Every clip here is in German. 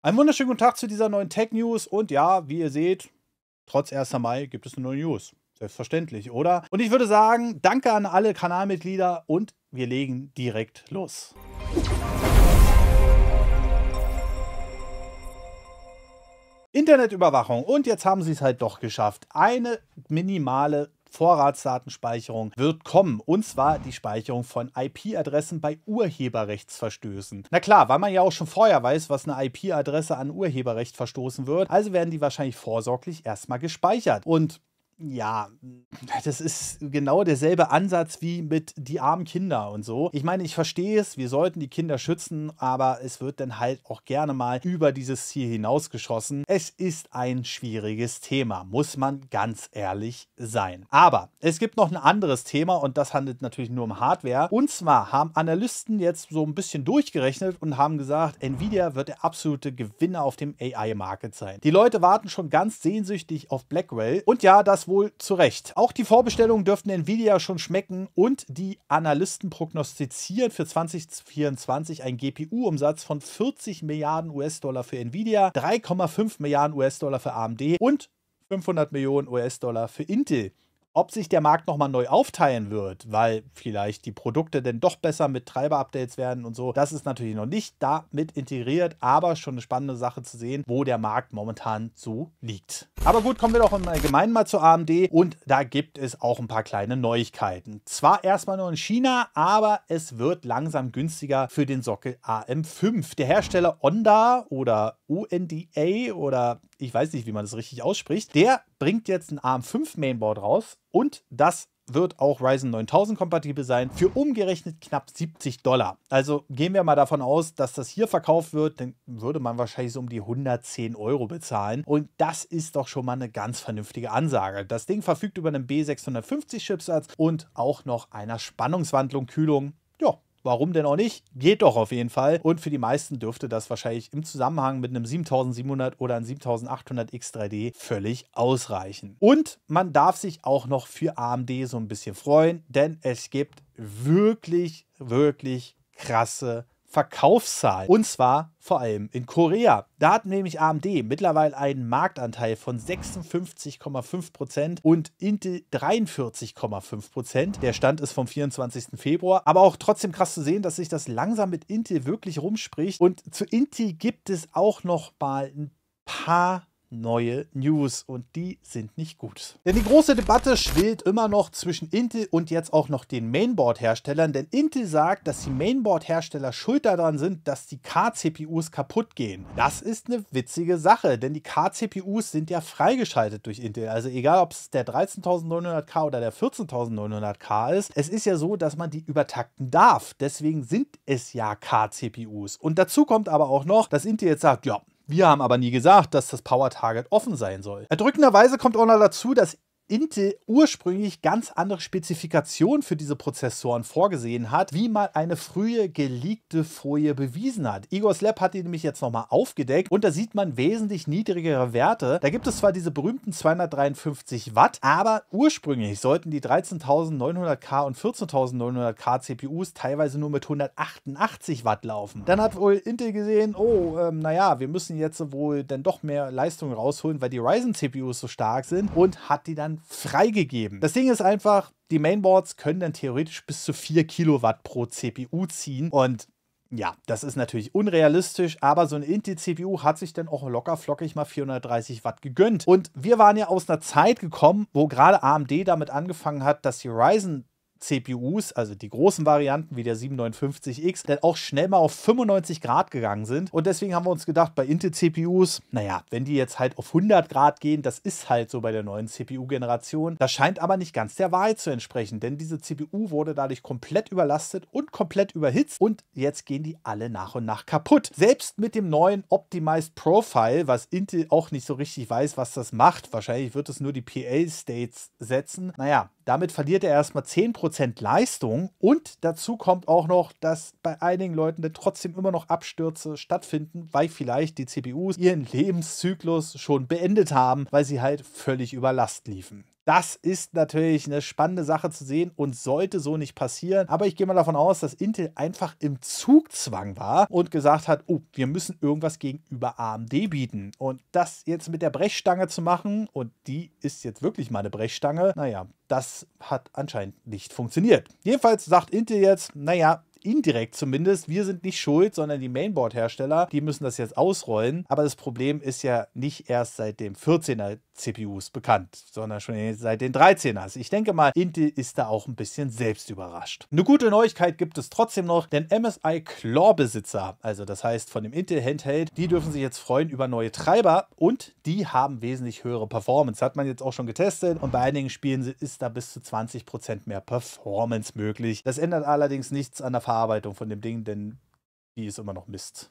Einen wunderschönen guten Tag zu dieser neuen Tech News und ja, wie ihr seht, trotz 1. Mai gibt es eine neue News. Selbstverständlich, oder? Und ich würde sagen, danke an alle Kanalmitglieder und wir legen direkt los. Internetüberwachung. Und jetzt haben sie es halt doch geschafft. Eine minimale Vorratsdatenspeicherung wird kommen. Und zwar die Speicherung von IP-Adressen bei Urheberrechtsverstößen. Na klar, weil man ja auch schon vorher weiß, was eine IP-Adresse an Urheberrecht verstoßen wird. Also werden die wahrscheinlich vorsorglich erstmal gespeichert. Und ja, das ist genau derselbe Ansatz wie mit die armen Kinder und so. Ich meine, ich verstehe es, wir sollten die Kinder schützen, aber es wird dann halt auch gerne mal über dieses Ziel hinausgeschossen. Es ist ein schwieriges Thema, muss man ganz ehrlich sein. Aber es gibt noch ein anderes Thema und das handelt natürlich nur um Hardware. Und zwar haben Analysten jetzt so ein bisschen durchgerechnet und haben gesagt, Nvidia wird der absolute Gewinner auf dem AI-Market sein. Die Leute warten schon ganz sehnsüchtig auf Blackwell und ja, das wohl zurecht. Auch die Vorbestellungen dürften Nvidia schon schmecken und die Analysten prognostizieren für 2024 einen GPU-Umsatz von 40 Milliarden US-Dollar für Nvidia, 3,5 Milliarden US-Dollar für AMD und 500 Millionen US-Dollar für Intel ob sich der Markt nochmal neu aufteilen wird, weil vielleicht die Produkte denn doch besser mit Treiber-Updates werden und so, das ist natürlich noch nicht damit integriert, aber schon eine spannende Sache zu sehen, wo der Markt momentan so liegt. Aber gut, kommen wir doch im Allgemeinen mal zu AMD und da gibt es auch ein paar kleine Neuigkeiten. Zwar erstmal nur in China, aber es wird langsam günstiger für den Sockel AM5. Der Hersteller Onda oder UNDA oder ich weiß nicht, wie man das richtig ausspricht, der bringt jetzt ein AM5 Mainboard raus und das wird auch Ryzen 9000 kompatibel sein, für umgerechnet knapp 70 Dollar. Also gehen wir mal davon aus, dass das hier verkauft wird, dann würde man wahrscheinlich so um die 110 Euro bezahlen. Und das ist doch schon mal eine ganz vernünftige Ansage. Das Ding verfügt über einen B650 Chipsatz und auch noch einer Spannungswandlung, Kühlung. Ja, Warum denn auch nicht? Geht doch auf jeden Fall. Und für die meisten dürfte das wahrscheinlich im Zusammenhang mit einem 7700 oder einem 7800 X3D völlig ausreichen. Und man darf sich auch noch für AMD so ein bisschen freuen, denn es gibt wirklich, wirklich krasse Verkaufszahlen. Und zwar vor allem in Korea. Da hat nämlich AMD mittlerweile einen Marktanteil von 56,5% und Intel 43,5%. Der Stand ist vom 24. Februar. Aber auch trotzdem krass zu sehen, dass sich das langsam mit Intel wirklich rumspricht. Und zu Intel gibt es auch noch mal ein paar neue News und die sind nicht gut. Denn die große Debatte schwillt immer noch zwischen Intel und jetzt auch noch den Mainboard-Herstellern, denn Intel sagt, dass die Mainboard-Hersteller schuld daran sind, dass die K-CPUs kaputt gehen. Das ist eine witzige Sache, denn die K-CPUs sind ja freigeschaltet durch Intel, also egal ob es der 13900K oder der 14900K ist, es ist ja so, dass man die übertakten darf, deswegen sind es ja K-CPUs. Und dazu kommt aber auch noch, dass Intel jetzt sagt, ja, wir haben aber nie gesagt, dass das Power Target offen sein soll. Erdrückenderweise kommt auch noch dazu, dass Intel ursprünglich ganz andere Spezifikationen für diese Prozessoren vorgesehen hat, wie mal eine frühe geleakte Folie bewiesen hat. Igor's Lab hat die nämlich jetzt nochmal aufgedeckt und da sieht man wesentlich niedrigere Werte. Da gibt es zwar diese berühmten 253 Watt, aber ursprünglich sollten die 13.900K und 14.900K CPUs teilweise nur mit 188 Watt laufen. Dann hat wohl Intel gesehen, oh, ähm, naja, wir müssen jetzt wohl dann doch mehr Leistung rausholen, weil die Ryzen CPUs so stark sind und hat die dann freigegeben. Das Ding ist einfach, die Mainboards können dann theoretisch bis zu 4 Kilowatt pro CPU ziehen und ja, das ist natürlich unrealistisch, aber so ein Intel-CPU hat sich dann auch locker flockig mal 430 Watt gegönnt. Und wir waren ja aus einer Zeit gekommen, wo gerade AMD damit angefangen hat, dass die Ryzen CPUs, also die großen Varianten wie der 7950 x dann auch schnell mal auf 95 Grad gegangen sind. Und deswegen haben wir uns gedacht, bei Intel-CPUs, naja, wenn die jetzt halt auf 100 Grad gehen, das ist halt so bei der neuen CPU-Generation. Das scheint aber nicht ganz der Wahrheit zu entsprechen, denn diese CPU wurde dadurch komplett überlastet und komplett überhitzt und jetzt gehen die alle nach und nach kaputt. Selbst mit dem neuen Optimized Profile, was Intel auch nicht so richtig weiß, was das macht, wahrscheinlich wird es nur die PL-States setzen. Naja, damit verliert er erstmal 10% Prozent Leistung und dazu kommt auch noch, dass bei einigen Leuten dann trotzdem immer noch Abstürze stattfinden, weil vielleicht die CPUs ihren Lebenszyklus schon beendet haben, weil sie halt völlig über Last liefen. Das ist natürlich eine spannende Sache zu sehen und sollte so nicht passieren. Aber ich gehe mal davon aus, dass Intel einfach im Zugzwang war und gesagt hat, oh, wir müssen irgendwas gegenüber AMD bieten. Und das jetzt mit der Brechstange zu machen, und die ist jetzt wirklich mal eine Brechstange, naja, das hat anscheinend nicht funktioniert. Jedenfalls sagt Intel jetzt, naja, indirekt zumindest, wir sind nicht schuld, sondern die Mainboard-Hersteller, die müssen das jetzt ausrollen. Aber das Problem ist ja nicht erst seit dem 14er CPUs bekannt, sondern schon seit den 13ers. Ich denke mal, Intel ist da auch ein bisschen selbst überrascht. Eine gute Neuigkeit gibt es trotzdem noch, denn MSI Claw-Besitzer, also das heißt von dem Intel Handheld, die dürfen sich jetzt freuen über neue Treiber und die haben wesentlich höhere Performance. Hat man jetzt auch schon getestet und bei einigen Spielen ist da bis zu 20% mehr Performance möglich. Das ändert allerdings nichts an der Verarbeitung von dem Ding, denn die ist immer noch Mist.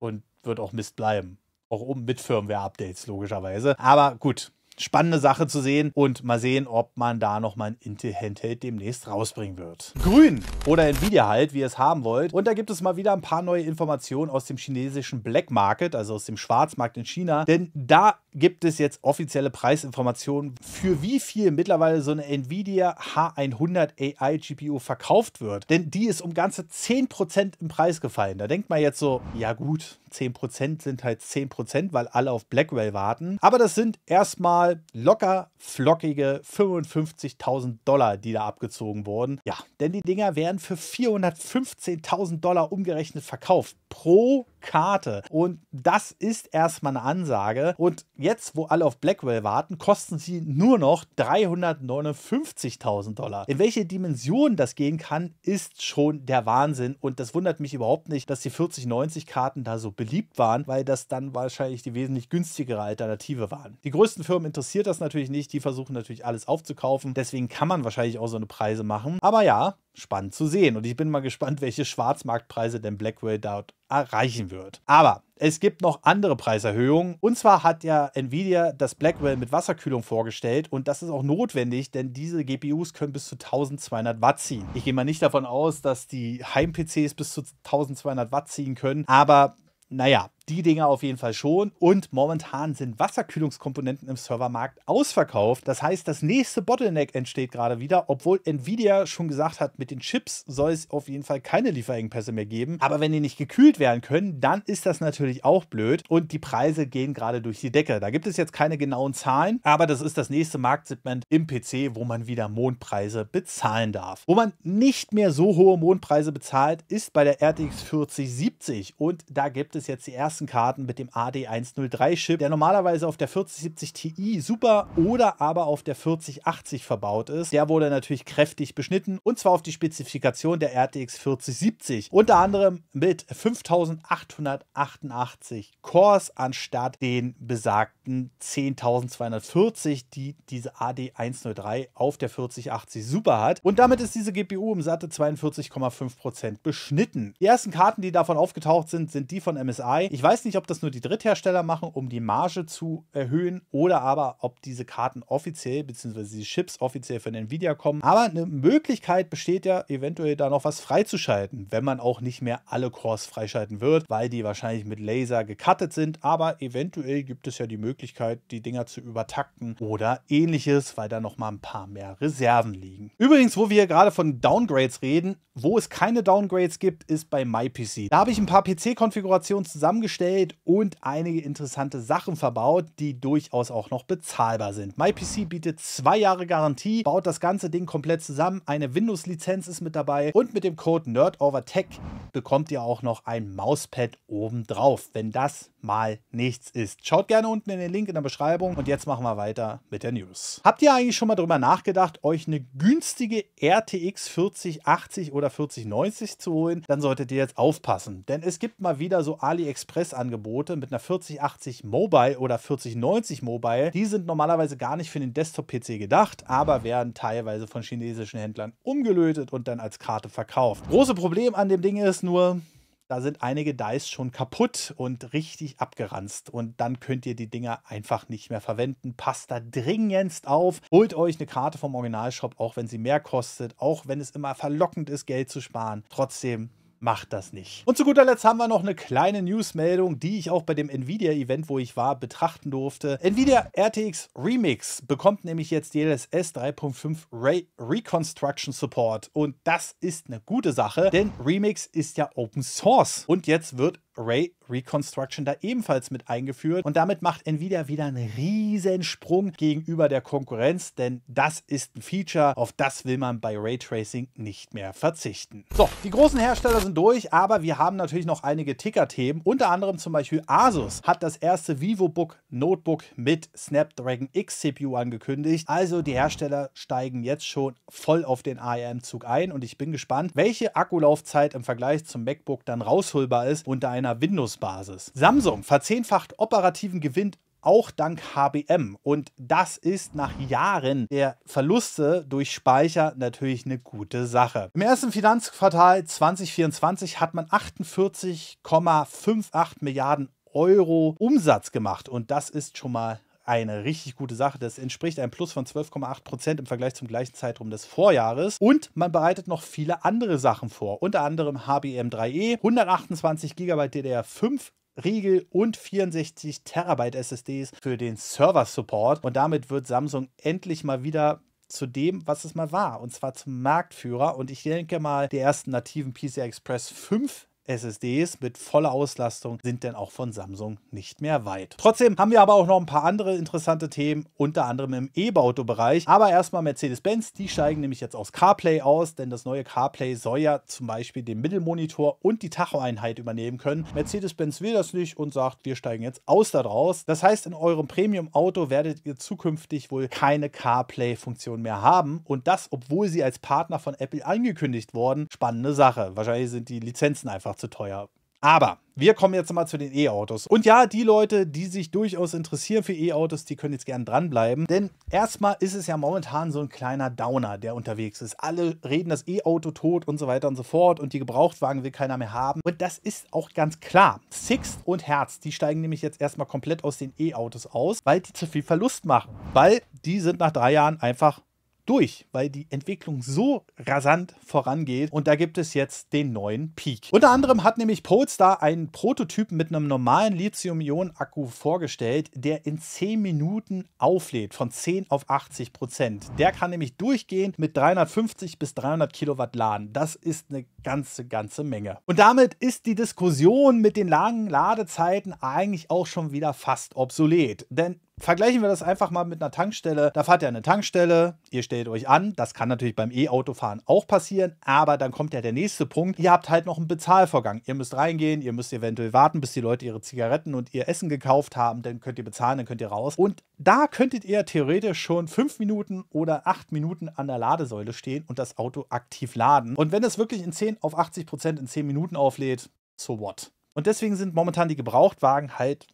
Und wird auch Mist bleiben. Auch oben mit Firmware-Updates, logischerweise. Aber gut, spannende Sache zu sehen und mal sehen, ob man da nochmal ein Intel-Handheld demnächst rausbringen wird. Grün oder Nvidia halt, wie ihr es haben wollt. Und da gibt es mal wieder ein paar neue Informationen aus dem chinesischen Black Market, also aus dem Schwarzmarkt in China, denn da gibt es jetzt offizielle Preisinformationen, für wie viel mittlerweile so eine Nvidia H100 AI GPU verkauft wird. Denn die ist um ganze 10% im Preis gefallen. Da denkt man jetzt so, ja gut, 10% sind halt 10%, weil alle auf Blackwell warten. Aber das sind erstmal locker flockige 55.000 Dollar, die da abgezogen wurden. Ja, denn die Dinger werden für 415.000 Dollar umgerechnet verkauft pro Karte. Und das ist erstmal eine Ansage. Und jetzt Jetzt, wo alle auf Blackwell warten, kosten sie nur noch 359.000 Dollar. In welche Dimension das gehen kann, ist schon der Wahnsinn. Und das wundert mich überhaupt nicht, dass die 4090-Karten da so beliebt waren, weil das dann wahrscheinlich die wesentlich günstigere Alternative waren. Die größten Firmen interessiert das natürlich nicht. Die versuchen natürlich alles aufzukaufen. Deswegen kann man wahrscheinlich auch so eine Preise machen. Aber ja, spannend zu sehen. Und ich bin mal gespannt, welche Schwarzmarktpreise denn Blackwell dort erreichen wird. Aber es gibt noch andere Preiserhöhungen. Und zwar hat ja Nvidia das Blackwell mit Wasserkühlung vorgestellt und das ist auch notwendig, denn diese GPUs können bis zu 1200 Watt ziehen. Ich gehe mal nicht davon aus, dass die Heim-PCs bis zu 1200 Watt ziehen können, aber naja, die Dinger auf jeden Fall schon. Und momentan sind Wasserkühlungskomponenten im Servermarkt ausverkauft. Das heißt, das nächste Bottleneck entsteht gerade wieder, obwohl Nvidia schon gesagt hat, mit den Chips soll es auf jeden Fall keine Lieferengpässe mehr geben. Aber wenn die nicht gekühlt werden können, dann ist das natürlich auch blöd. Und die Preise gehen gerade durch die Decke. Da gibt es jetzt keine genauen Zahlen, aber das ist das nächste Marktsegment im PC, wo man wieder Mondpreise bezahlen darf. Wo man nicht mehr so hohe Mondpreise bezahlt, ist bei der RTX 4070. Und da gibt es jetzt die ersten Grafikklassen-Karten mit dem AD103-Chip, der normalerweise auf der 4070 Ti super oder aber auf der 4080 verbaut ist. Der wurde natürlich kräftig beschnitten und zwar auf die Spezifikation der RTX 4070. Unter anderem mit 5888 Cores anstatt den besagten 10.240, die diese AD103 auf der 4080 Super hat. Und damit ist diese GPU um satte 42,5% Prozent beschnitten. Die ersten Karten, die davon aufgetaucht sind, sind die von MSI. Ich weiß weiß nicht, ob das nur die Dritthersteller machen, um die Marge zu erhöhen oder aber ob diese Karten offiziell bzw. die Chips offiziell von Nvidia kommen. Aber eine Möglichkeit besteht ja eventuell da noch was freizuschalten, wenn man auch nicht mehr alle Cores freischalten wird, weil die wahrscheinlich mit Laser gecuttet sind. Aber eventuell gibt es ja die Möglichkeit, die Dinger zu übertakten oder ähnliches, weil da noch mal ein paar mehr Reserven liegen. Übrigens, wo wir gerade von Downgrades reden, wo es keine Downgrades gibt, ist bei MyPC. Da habe ich ein paar PC-Konfigurationen zusammengestellt gestellt und einige interessante Sachen verbaut, die durchaus auch noch bezahlbar sind. MyPC bietet zwei Jahre Garantie, baut das ganze Ding komplett zusammen, eine Windows-Lizenz ist mit dabei und mit dem Code NerdOverTech bekommt ihr auch noch ein Mauspad obendrauf, wenn das mal nichts ist. Schaut gerne unten in den Link in der Beschreibung und jetzt machen wir weiter mit der News. Habt ihr eigentlich schon mal drüber nachgedacht, euch eine günstige RTX 4080 oder 4090 zu holen? Dann solltet ihr jetzt aufpassen, denn es gibt mal wieder so AliExpress Express-Angebote mit einer 4080 Mobile oder 4090 Mobile, die sind normalerweise gar nicht für den Desktop-PC gedacht, aber werden teilweise von chinesischen Händlern umgelötet und dann als Karte verkauft. Große Problem an dem Ding ist nur, da sind einige Dice schon kaputt und richtig abgeranzt. Und dann könnt ihr die Dinger einfach nicht mehr verwenden. Passt da dringendst auf. Holt euch eine Karte vom Originalshop, auch wenn sie mehr kostet, auch wenn es immer verlockend ist, Geld zu sparen. Trotzdem macht das nicht. Und zu guter Letzt haben wir noch eine kleine Newsmeldung, die ich auch bei dem Nvidia-Event, wo ich war, betrachten durfte. Nvidia RTX Remix bekommt nämlich jetzt DLSS 3.5 Ray Reconstruction Support. Und das ist eine gute Sache, denn Remix ist ja Open Source. Und jetzt wird Ray Reconstruction da ebenfalls mit eingeführt. Und damit macht Nvidia wieder einen riesen Sprung gegenüber der Konkurrenz, denn das ist ein Feature, auf das will man bei Raytracing nicht mehr verzichten. So, die großen Hersteller sind durch, aber wir haben natürlich noch einige Ticker-Themen. Unter anderem zum Beispiel Asus hat das erste VivoBook Notebook mit Snapdragon X CPU angekündigt. Also die Hersteller steigen jetzt schon voll auf den ARM-Zug ein und ich bin gespannt, welche Akkulaufzeit im Vergleich zum MacBook dann rausholbar ist unter einer einer Windows-Basis. Samsung verzehnfacht operativen Gewinn auch dank HBM. Und das ist nach Jahren der Verluste durch Speicher natürlich eine gute Sache. Im ersten Finanzquartal 2024 hat man 48,58 Milliarden Euro Umsatz gemacht und das ist schon mal eine richtig gute Sache. Das entspricht einem Plus von 12,8 Prozent im Vergleich zum gleichen Zeitraum des Vorjahres. Und man bereitet noch viele andere Sachen vor, unter anderem HBM3E, 128 GB DDR5 Riegel und 64 Terabyte SSDs für den Server Support. Und damit wird Samsung endlich mal wieder zu dem, was es mal war, und zwar zum Marktführer. Und ich denke mal, die ersten nativen PCI Express 5 SSDs mit voller Auslastung sind denn auch von Samsung nicht mehr weit. Trotzdem haben wir aber auch noch ein paar andere interessante Themen, unter anderem im E-Auto-Bereich. Aber erstmal Mercedes-Benz, die steigen nämlich jetzt aus CarPlay aus, denn das neue CarPlay soll ja zum Beispiel den Mittelmonitor und die Tachoeinheit übernehmen können. Mercedes-Benz will das nicht und sagt, wir steigen jetzt aus da draus. Das heißt, in eurem Premium-Auto werdet ihr zukünftig wohl keine CarPlay-Funktion mehr haben und das, obwohl sie als Partner von Apple angekündigt wurden. Spannende Sache. Wahrscheinlich sind die Lizenzen einfach zu teuer. Aber wir kommen jetzt mal zu den E-Autos. Und ja, die Leute, die sich durchaus interessieren für E-Autos, die können jetzt gern dranbleiben. Denn erstmal ist es ja momentan so ein kleiner Downer, der unterwegs ist. Alle reden das E-Auto tot und so weiter und so fort. Und die Gebrauchtwagen will keiner mehr haben. Und das ist auch ganz klar. Sixt und Herz, die steigen nämlich jetzt erstmal komplett aus den E-Autos aus, weil die zu viel Verlust machen. Weil die sind nach drei Jahren einfach durch, weil die Entwicklung so rasant vorangeht und da gibt es jetzt den neuen Peak. Unter anderem hat nämlich Polestar einen Prototypen mit einem normalen Lithium-Ionen-Akku vorgestellt, der in 10 Minuten auflädt, von 10 auf 80 Prozent. Der kann nämlich durchgehend mit 350 bis 300 Kilowatt laden. Das ist eine ganze, ganze Menge. Und damit ist die Diskussion mit den langen Ladezeiten eigentlich auch schon wieder fast obsolet. Denn Vergleichen wir das einfach mal mit einer Tankstelle. Da fahrt ihr an eine Tankstelle, ihr stellt euch an. Das kann natürlich beim E-Autofahren auch passieren, aber dann kommt ja der nächste Punkt. Ihr habt halt noch einen Bezahlvorgang. Ihr müsst reingehen, ihr müsst eventuell warten, bis die Leute ihre Zigaretten und ihr Essen gekauft haben. Dann könnt ihr bezahlen, dann könnt ihr raus. Und da könntet ihr theoretisch schon fünf Minuten oder acht Minuten an der Ladesäule stehen und das Auto aktiv laden. Und wenn es wirklich in 10 auf 80 Prozent in 10 Minuten auflädt, so what? Und deswegen sind momentan die Gebrauchtwagen halt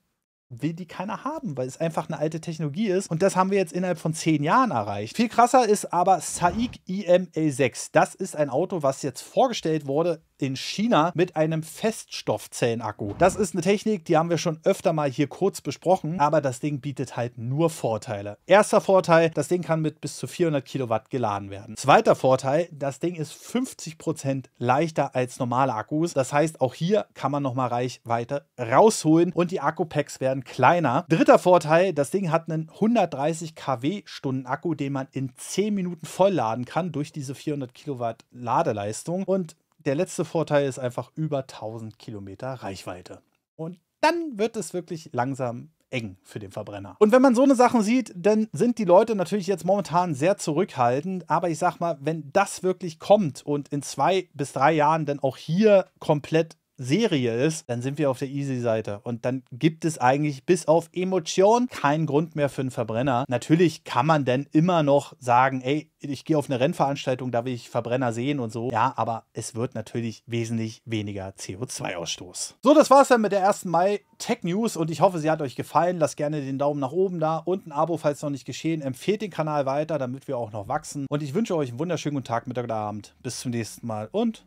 will die keiner haben, weil es einfach eine alte Technologie ist. Und das haben wir jetzt innerhalb von zehn Jahren erreicht. Viel krasser ist aber Saik IML6. Das ist ein Auto, was jetzt vorgestellt wurde in China mit einem Feststoffzellenakku. Das ist eine Technik, die haben wir schon öfter mal hier kurz besprochen, aber das Ding bietet halt nur Vorteile. Erster Vorteil, das Ding kann mit bis zu 400 Kilowatt geladen werden. Zweiter Vorteil, das Ding ist 50% Prozent leichter als normale Akkus. Das heißt, auch hier kann man nochmal Reichweite rausholen und die Akku-Packs werden kleiner. Dritter Vorteil, das Ding hat einen 130 kW-Stunden Akku, den man in 10 Minuten vollladen kann durch diese 400 Kilowatt Ladeleistung und der letzte Vorteil ist einfach über 1000 Kilometer Reichweite. Und dann wird es wirklich langsam eng für den Verbrenner. Und wenn man so eine Sachen sieht, dann sind die Leute natürlich jetzt momentan sehr zurückhaltend. Aber ich sag mal, wenn das wirklich kommt und in zwei bis drei Jahren dann auch hier komplett Serie ist, dann sind wir auf der Easy-Seite. Und dann gibt es eigentlich bis auf Emotion keinen Grund mehr für einen Verbrenner. Natürlich kann man denn immer noch sagen, ey, ich gehe auf eine Rennveranstaltung, da will ich Verbrenner sehen und so. Ja, aber es wird natürlich wesentlich weniger CO2-Ausstoß. So, das war's dann mit der 1. Mai Tech News und ich hoffe, sie hat euch gefallen. Lasst gerne den Daumen nach oben da und ein Abo, falls noch nicht geschehen. Empfehlt den Kanal weiter, damit wir auch noch wachsen. Und ich wünsche euch einen wunderschönen guten Tag, Mittag oder Abend. Bis zum nächsten Mal und